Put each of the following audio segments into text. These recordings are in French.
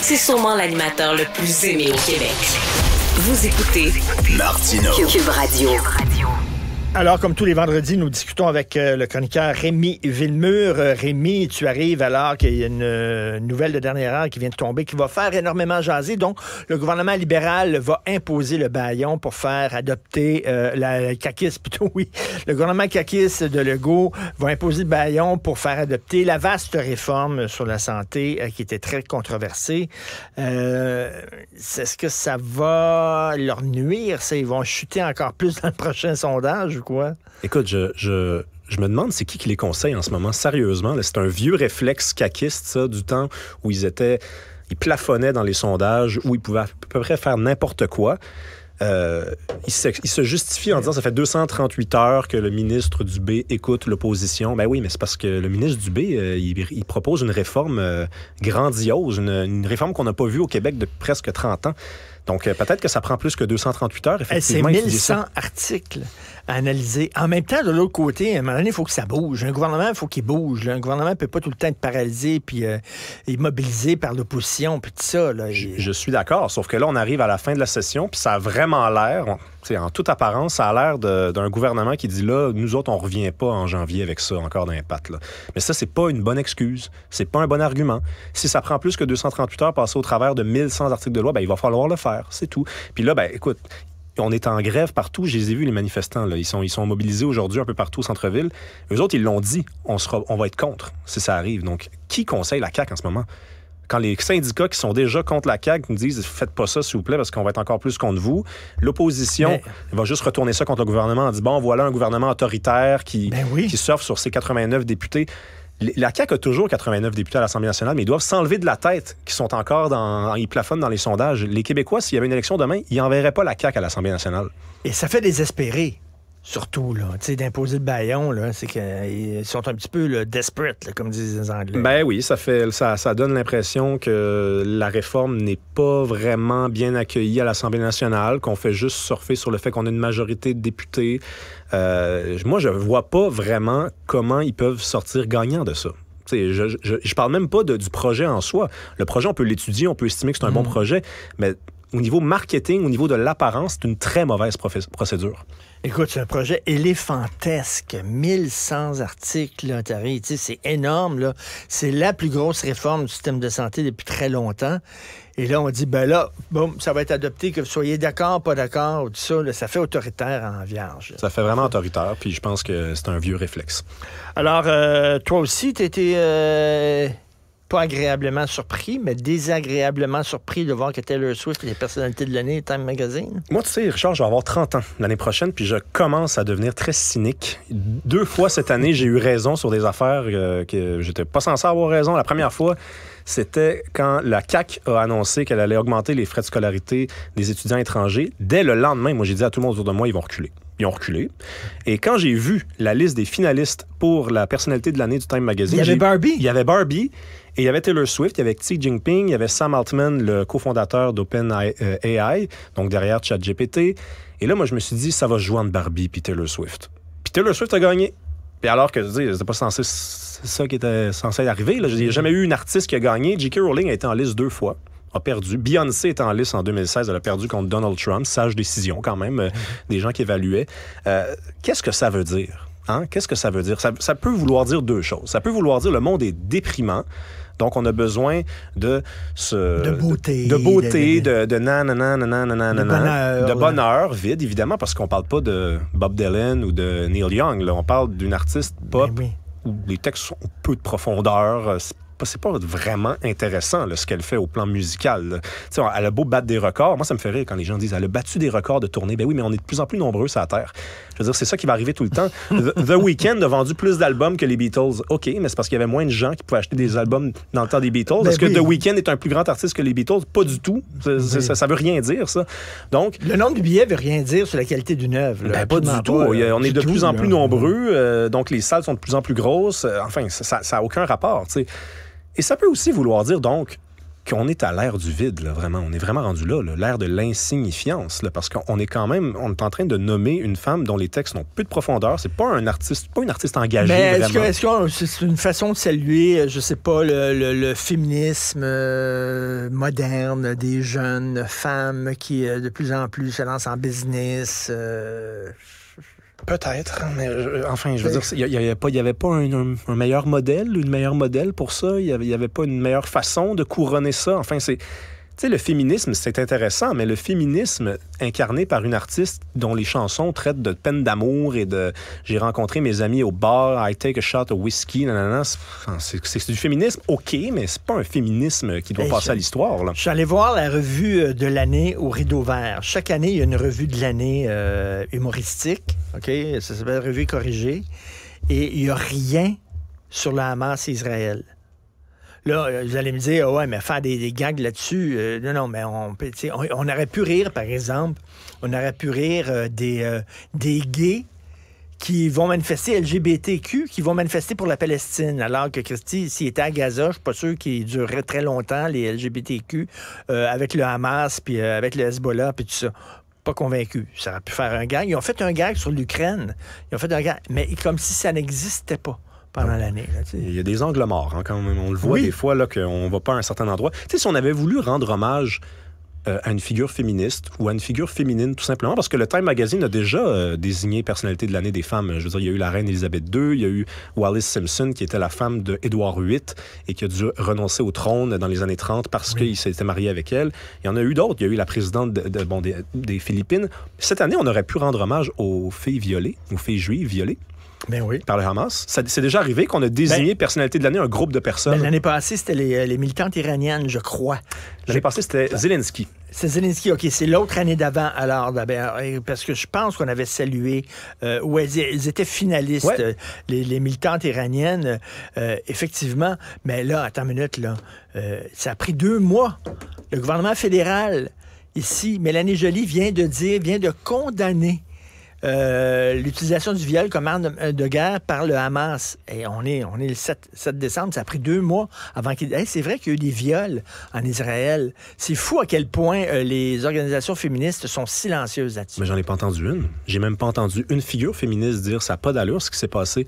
C'est sûrement l'animateur le plus aimé au Québec. Vous écoutez Martino. Cube Radio. Alors, comme tous les vendredis, nous discutons avec euh, le chroniqueur Rémi Villemur. Euh, Rémi, tu arrives alors qu'il y a une euh, nouvelle de dernière heure qui vient de tomber, qui va faire énormément jaser. Donc, le gouvernement libéral va imposer le baillon pour faire adopter la, la plutôt, oui. Le gouvernement kakis de Legault va imposer le baillon pour faire adopter la vaste réforme sur la santé qui était très controversée. Est-ce que ça va leur nuire? Ça, ils vont chuter encore plus dans le prochain sondage? Écoute, je, me demande c'est qui qui les conseille en ce moment, sérieusement. C'est un vieux réflexe caquiste, ça, du temps où ils étaient. Ils plafonnaient dans les sondages, où ils pouvaient à peu près faire n'importe quoi. Euh, il, se, justifie en disant ça fait 238 heures que le ministre du B écoute l'opposition. Ben oui, mais c'est parce que le ministre du B, euh, il, propose une réforme euh, grandiose, une, une réforme qu'on n'a pas vue au Québec depuis presque 30 ans. Donc peut-être que ça prend plus que 238 heures. Eh, c'est 1100 articles analyser. En même temps, de l'autre côté, à un moment donné, il faut que ça bouge. Un gouvernement, il faut qu'il bouge. Un gouvernement ne peut pas tout le temps être paralysé puis mobilisé euh, immobilisé par l'opposition puis tout ça. Je, suis d'accord, sauf que là, on arrive à la fin de la session puis ça a vraiment l'air, en toute apparence, ça a l'air d'un gouvernement qui dit là, nous autres, on revient pas en janvier avec ça encore d'impact. Mais ça, c'est pas une bonne excuse. C'est pas un bon argument. Si ça prend plus que 238 heures passer au travers de 1100 articles de loi, ben, il va falloir le faire. C'est tout. Puis là, ben, écoute, on est en grève partout. Je les ai vus, les manifestants. Là. Ils, sont, ils sont mobilisés aujourd'hui un peu partout au centre-ville. Eux autres, ils l'ont dit. On, sera, on va être contre si ça arrive. Donc, qui conseille la CAQ en ce moment? Quand les syndicats qui sont déjà contre la CAQ nous disent faites pas ça, s'il vous plaît, parce qu'on va être encore plus contre vous, l'opposition va juste retourner ça contre le gouvernement en disant bon, voilà un gouvernement autoritaire qui, ben qui surfe sur ses 89 députés la CAQ a toujours 89 députés à l'Assemblée nationale, mais ils doivent s'enlever de la tête qu'ils sont encore dans. Ils plafonnent dans les sondages. Les Québécois, s'il y avait une élection demain, ils n'enverraient pas la CAQ à l'Assemblée nationale. Et ça fait désespérer. Surtout, là, d'imposer le baillon, là, c'est qu'ils sont un petit peu le desperate, comme disent les Anglais. Ben oui, ça fait, ça, ça donne l'impression que la réforme n'est pas vraiment bien accueillie à l'Assemblée nationale, qu'on fait juste surfer sur le fait qu'on a une majorité de députés. Euh, moi, je vois pas vraiment comment ils peuvent sortir gagnants de ça. Je, je, parle même pas de, du projet en soi. Le projet, on peut l'étudier, on peut estimer que c'est un bon mm. projet, mais au niveau marketing, au niveau de l'apparence, c'est une très mauvaise procédure. Écoute, c'est un projet éléphantesque. 1100 articles, t'arrives, c'est énorme. C'est la plus grosse réforme du système de santé depuis très longtemps. Et là, on dit, ben là, ça va être adopté, que vous soyez d'accord, pas d'accord, tout ça, ça fait autoritaire en vierge. Ça fait vraiment autoritaire, puis je pense que c'est un vieux réflexe. Alors, euh, toi aussi, tu étais pas agréablement surpris, mais désagréablement surpris de voir que Taylor Swift les personnalités de l'année Time Magazine? Moi, tu sais, Richard, je vais avoir 30 ans l'année prochaine, puis je commence à devenir très cynique. Deux fois cette année, j'ai eu raison sur des affaires que euh, que j'étais pas censé avoir raison. La première fois, c'était quand la CAC a annoncé qu'elle allait augmenter les frais de scolarité des étudiants étrangers. Dès le lendemain, moi, j'ai dit à tout le monde autour de moi, ils vont reculer. Ils ont reculé. Et quand j'ai vu la liste des finalistes pour la personnalité de l'année du Time Magazine. Il y avait Barbie. Il y avait Barbie. Et il y avait Taylor Swift, il y avait Xi Jinping, il y avait Sam Altman, le cofondateur d'OpenAI, euh, donc derrière ChatGPT. Et là, moi, je me suis dit, ça va jouer entre Barbie puis Taylor Swift. Puis Taylor Swift a gagné. Puis alors que, je dis, c'était pas censé, c'est ça qui était censé arriver. Là. a jamais eu une artiste qui a gagné. J.K. Rowling a été en liste deux fois a perdu. Beyoncé était en liste en 2016, elle a perdu contre Donald Trump. Sage décision quand même euh, mm-hmm. des gens qui évaluaient. Euh, qu'est-ce que ça veut dire? Hein? Qu'est-ce que ça veut dire? ça, peut vouloir dire deux choses. Ça peut vouloir dire le monde est déprimant. Donc, on a besoin de ce... De beauté. De, beauté, de, de, de bonheur. vide, évidemment, parce qu'on parle pas de Bob Dylan ou de Neil Young. On parle d'une artiste ben pop où les textes sont peu de profondeur. Euh, c'est pas vraiment intéressant ce qu'elle fait au plan musical. Elle a beau battre des records. Moi, ça me fait rire quand les gens disent elle a battu des records de tournée. Ben oui, mais on est de plus en plus nombreux sur la Terre. Je veux dire, c'est ça qui va arriver tout le temps. The, Weeknd a vendu plus d'albums que les Beatles. OK, mais c'est parce qu'il y avait moins de gens qui pouvaient acheter des albums dans le temps des Beatles. parce ben Est-ce que The Weeknd est un plus grand artiste que les Beatles? Pas du tout. Ben ça, veut rien dire, ça. Donc, le nombre de billets veut rien dire sur la qualité d'une œuvre. Ben pas du tout. on est de plus en plus nombreux. Euh, donc, les salles sont de plus en plus grosses. Enfin, ça n'a aucun rapport. sais et ça peut aussi vouloir dire donc qu'on est à l'ère du vide, là, vraiment. On est vraiment rendu là, l'ère de l'insignifiance, parce qu'on est quand même, on est en train de nommer une femme dont les textes n'ont plus de profondeur. C'est pas un artiste, pas une artiste engagée. Ben, est-ce que c'est une façon de saluer, euh, je sais pas, le, féminisme euh, moderne des jeunes femmes qui, euh, de plus en plus, se lancent en business? Peut-être, mais enfin, je veux dire, il n'y avait pas, y avait pas un, meilleur modèle, une meilleure modèle pour ça. Il n'y avait, pas une meilleure façon de couronner ça. Enfin, c'est tu sais, le féminisme, c'est intéressant, mais le féminisme incarné par une artiste dont les chansons traitent de peine d'amour et de j'ai rencontré mes amis au bar, I take a shot of whiskey », nanana. C'est du féminisme, OK, mais c'est pas un féminisme qui doit passer à l'histoire. Je suis allé voir la revue euh, de l'année au Rideau Vert. Chaque année, il y a une revue de l'année euh, humoristique, OK? Ça s'appelle Revue corrigée. Et il n'y a rien sur la masse Israël. Là, euh, vous allez me dire, oh ouais, mais faire des, gags là-dessus, euh, non, non, mais on, on, aurait pu rire, par exemple, on aurait pu rire euh, des, gays qui vont manifester LGBTQ, qui vont manifester pour la Palestine. Alors que Christy, s'il était à Gaza, je suis pas sûr qu'il durerait très longtemps, les LGBTQ, avec le Hamas, puis avec le Hezbollah, puis tout ça pas convaincu. Ça aurait pu faire un gag. Ils ont fait un gag sur l'Ukraine. Ils ont fait un gag, mais comme si ça n'existait pas. Ah. l'année. Il y a des angles morts, hein, quand même. On le voit des fois qu'on ne va pas à un certain endroit. si on avait voulu rendre hommage euh, à une figure féministe ou à une figure féminine, tout simplement, parce que le Time Magazine a déjà euh, désigné personnalité de l'année des femmes. Je veux dire, il y a eu la reine Elizabeth II, il y a eu Wallis Simpson, qui était la femme de VIII et qui a dû renoncer au trône dans les années 30 parce qu'il s'était marié avec elle. Il y en a eu d'autres. Il y a eu la présidente des, des Philippines. Cette année, on aurait pu rendre hommage aux filles violées, aux filles juives violées. Ben oui. par le Hamas. C'est déjà arrivé qu'on a désigné ben, personnalité de l'année un groupe de personnes. Ben, l'année passée, c'était euh, les, militantes iraniennes, je crois. L'année passée, c'était Zelensky. C'est Zelensky, OK. C'est l'autre année d'avant, alors, euh, parce que je pense qu'on avait salué, Où euh, ouais, ils étaient finalistes, les, militantes iraniennes, effectivement. Mais là, attends une minute, là, ça a pris deux mois. Le gouvernement fédéral, ici, Mélanie jolie vient de dire, vient de condamner euh, l'utilisation du viol comme arme de, guerre par le Hamas. Et on est, on est le 7, décembre, ça a pris deux mois avant qu'il... c'est vrai qu'il y a eu des viols en Israël. C'est fou à quel point euh, les organisations féministes sont silencieuses là-dessus. Mais j'en ai pas entendu une. J'ai même pas entendu une figure féministe dire ça n'a pas d'allure ce qui s'est passé.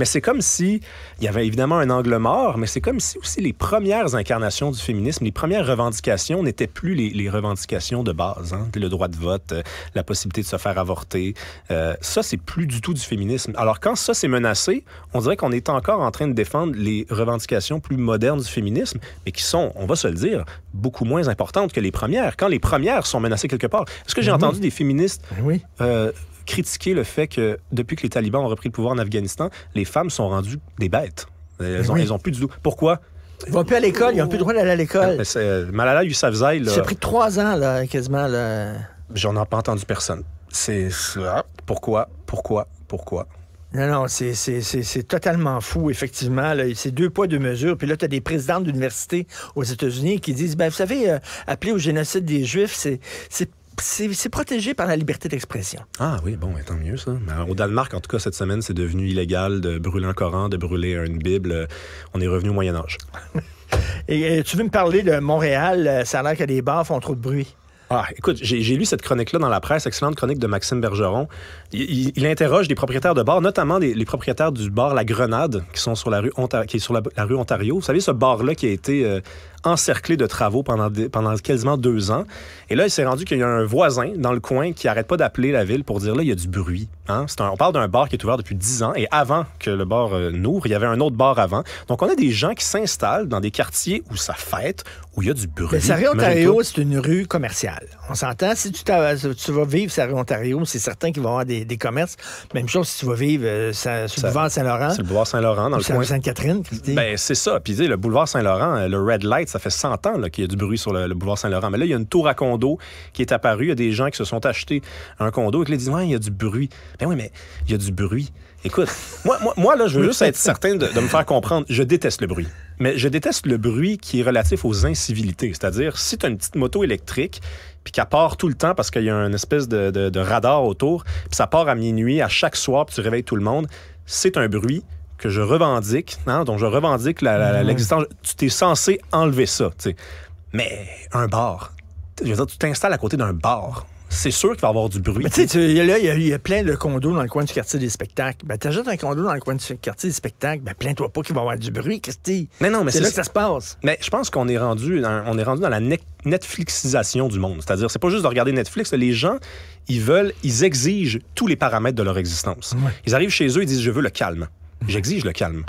Mais c'est comme si, il y avait évidemment un angle mort, mais c'est comme si aussi les premières incarnations du féminisme, les premières revendications n'étaient plus les, revendications de base. Hein. Le droit de vote, euh, la possibilité de se faire avorter, euh, ça, c'est plus du tout du féminisme. Alors quand ça, s'est menacé, on dirait qu'on est encore en train de défendre les revendications plus modernes du féminisme, mais qui sont, on va se le dire, beaucoup moins importantes que les premières. Quand les premières sont menacées quelque part, est-ce que j'ai mm-hmm. entendu des féministes oui. Euh, critiquer le fait que depuis que les talibans ont repris le pouvoir en Afghanistan, les femmes sont rendues des bêtes. Elles ont, plus du tout. Pourquoi? Ils vont plus à l'école, ils n'ont plus le droit d'aller à l'école. Euh, euh, Malala Yousafzai... Ça a pris trois ans, là, quasiment. J'en ai pas entendu personne. C'est ça. Ah, pourquoi? Pourquoi? Pourquoi? Non, non, c'est totalement fou, effectivement. C'est deux poids, deux mesures. Puis là, tu as des présidents d'université aux États-Unis qui disent, ben, vous savez, euh, appeler au génocide des Juifs, c'est c'est protégé par la liberté d'expression. Ah oui, bon, tant mieux ça. Euh, au Danemark, en tout cas, cette semaine, c'est devenu illégal de brûler un Coran, de brûler une Bible. Euh, on est revenu au Moyen Âge. Et, euh, tu veux me parler de Montréal? Ça a l'air que les bars font trop de bruit. Ah, écoute, j'ai lu cette chronique-là dans la presse, excellente chronique de Maxime Bergeron. Il, interroge des propriétaires de bars, notamment les, propriétaires du bar La Grenade, qui, sont sur la rue Ontario, est sur la, rue Ontario. Vous savez, ce bar-là qui a été euh, encerclé de travaux pendant, quasiment deux ans. Et là, il s'est rendu qu'il y a un voisin dans le coin qui n'arrête pas d'appeler la ville pour dire là, il y a du bruit. Hein. on parle d'un bar qui est ouvert depuis dix ans et avant que le bar euh, n'ouvre, il y avait un autre bar avant. Donc, on a des gens qui s'installent dans des quartiers où ça fête, où il y a du bruit. Mais la rue Ontario, c'est une rue commerciale. On s'entend, si tu, vas vivre sur Ontario, c'est certain qu'il va y avoir des, commerces. Même chose si tu vas vivre euh, sur le boulevard Saint-Laurent. C'est le boulevard Saint-Laurent, dans le coin. Sainte-Catherine. Ben, c'est ça. Puis, le boulevard Saint-Laurent, euh, le Red Light, ça fait 100 ans qu'il y a du bruit sur le, boulevard Saint-Laurent. Mais là, il y a une tour à condo qui est apparue. Il y a des gens qui se sont achetés un condo et qui disent Ouais, il y a du bruit. Ben oui, mais il y a du bruit. Écoute, moi, moi, là, je veux juste être certain de, me faire comprendre. Je déteste le bruit. Mais je déteste le bruit qui est relatif aux incivilités. C'est-à-dire, si tu as une petite moto électrique, puis qu'elle part tout le temps parce qu'il y a une espèce de, radar autour, puis ça part à minuit, à chaque soir, puis tu réveilles tout le monde, c'est un bruit que je revendique, hein, dont je revendique ah l'existence. Tu t'es censé enlever ça, tu sais. Mais un bar, je veux tu t'installes à côté d'un bar c'est sûr qu'il va y avoir du bruit. Mais tu sais, là, il y, a plein de condos dans le coin du quartier des spectacles. Ben, t'ajoutes un condo dans le coin du quartier des spectacles, ben, plains-toi pas qu'il va y avoir du bruit, Christy. Mais non, mais c'est là que ça se passe. Mais je pense qu'on est rendu, dans, on est rendu dans la Netflixisation du monde. C'est-à-dire, c'est pas juste de regarder Netflix. Les gens, ils veulent, ils exigent tous les paramètres de leur existence. Ils arrivent chez eux, ils disent, je veux le calme. J'exige le calme.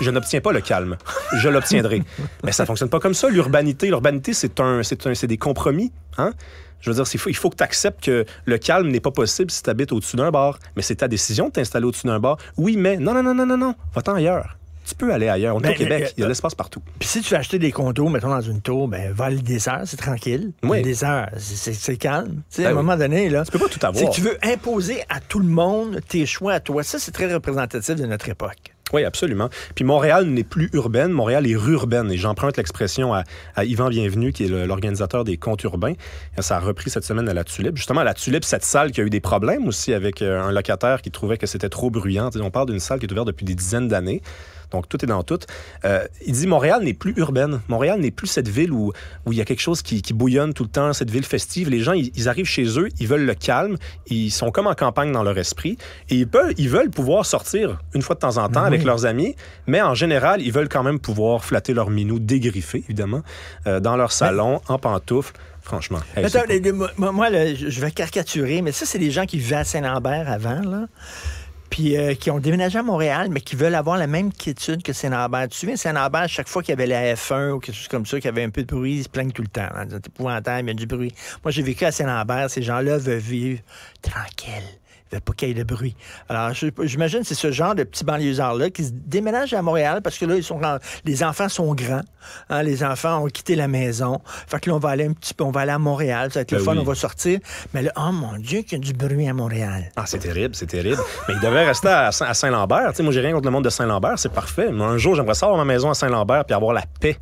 Je n'obtiens pas le calme. Je l'obtiendrai. Mais ça ne fonctionne pas comme ça. L'urbanité, l'urbanité, c'est un, des compromis. Hein? Je veux dire, il faut, il faut que tu acceptes que le calme n'est pas possible si tu habites au-dessus d'un bar. Mais c'est ta décision de t'installer au-dessus d'un bar. Oui, mais non, non, non, non, non, non. Va-t'en ailleurs tu peux aller ailleurs. On est au ben, Québec, euh, il y a de l'espace partout. Puis si tu veux acheter des condos, mettons dans une tour, ben va des désert, c'est tranquille. Oui. Le désert, c'est calme. à un ben moment donné, là. Tu peux pas tout avoir. Tu veux imposer à tout le monde tes choix à toi. Ça, c'est très représentatif de notre époque. Oui, absolument. Puis Montréal n'est plus urbaine, Montréal est rurbaine. Et j'emprunte l'expression à, à, Yvan Bienvenu, qui est l'organisateur des comptes urbains. Ça a repris cette semaine à la Tulipe. Justement, à la Tulipe, cette salle qui a eu des problèmes aussi avec euh, un locataire qui trouvait que c'était trop bruyant. On parle d'une salle qui est ouverte depuis des dizaines d'années. Donc, tout est dans tout. Euh, il dit Montréal n'est plus urbaine. Montréal n'est plus cette ville où, où il y a quelque chose qui, bouillonne tout le temps, cette ville festive. Les gens, ils, arrivent chez eux, ils veulent le calme, ils sont comme en campagne dans leur esprit et ils, peuvent, ils veulent pouvoir sortir une fois de temps en temps ben avec leurs amis, mais en général, ils veulent quand même pouvoir flatter leur minou dégriffé, évidemment, euh, dans leur ben salon, en pantoufles franchement. Attends, moi, je vais caricaturer, mais ça, c'est des gens qui vivaient à Saint-Lambert avant, là puis euh, qui ont déménagé à Montréal, mais qui veulent avoir la même quiétude que Saint-Lambert. Tu te souviens, Saint-Lambert, chaque fois qu'il y avait la F1 ou quelque chose comme ça, qu'il y avait un peu de bruit, ils se plaignent tout le temps. Hein, C'est épouvantable, il y a du bruit. Moi, j'ai vécu à Saint-Lambert, ces gens-là veulent vivre tranquille ne pas qu'il y ait de bruit. Alors, j'imagine c'est ce genre de petits banlieusards-là qui se déménagent à Montréal parce que là, ils sont les enfants sont grands. Hein, les enfants ont quitté la maison. Fait que là, on va aller un petit peu, on va aller à Montréal. Ça va être le ben fun, on va sortir. Mais là, oh mon Dieu, qu'il y a du bruit à Montréal. Ah, c'est terrible, c'est terrible. Mais ils devaient rester à, Saint-Lambert. Moi, j'ai rien contre le monde de Saint-Lambert. C'est parfait. Mais un jour, j'aimerais sortir ma maison à Saint-Lambert puis avoir la paix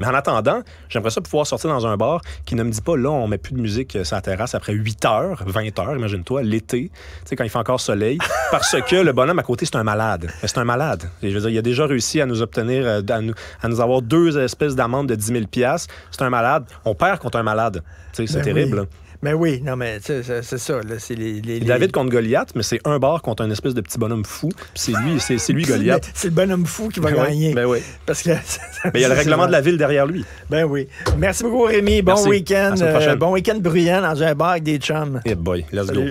mais en attendant, j'aimerais ça pouvoir sortir dans un bar qui ne me dit pas là, on met plus de musique euh, sur la terrasse après 8 heures, 20 heures, imagine-toi, l'été, tu quand il fait encore soleil, parce que le bonhomme à côté, c'est un malade. C'est un malade. je il a déjà réussi à nous obtenir, euh, à nous, avoir deux espèces d'amende de 10 000 C'est un malade. On perd contre un malade. c'est ben terrible. Mais ben oui, non, mais c'est ça. les, David contre Goliath, mais c'est un bar contre un espèce de petit bonhomme fou. C'est lui, c'est lui Goliath. C'est le bonhomme fou qui va ben gagner. mais oui. Parce que. Mais il y a le règlement de la ville derrière lui. Ben oui. Merci beaucoup, Rémi. Bon week-end. Euh, bon week-end bruyant dans un bar avec des chums. hey eh boy, let's go.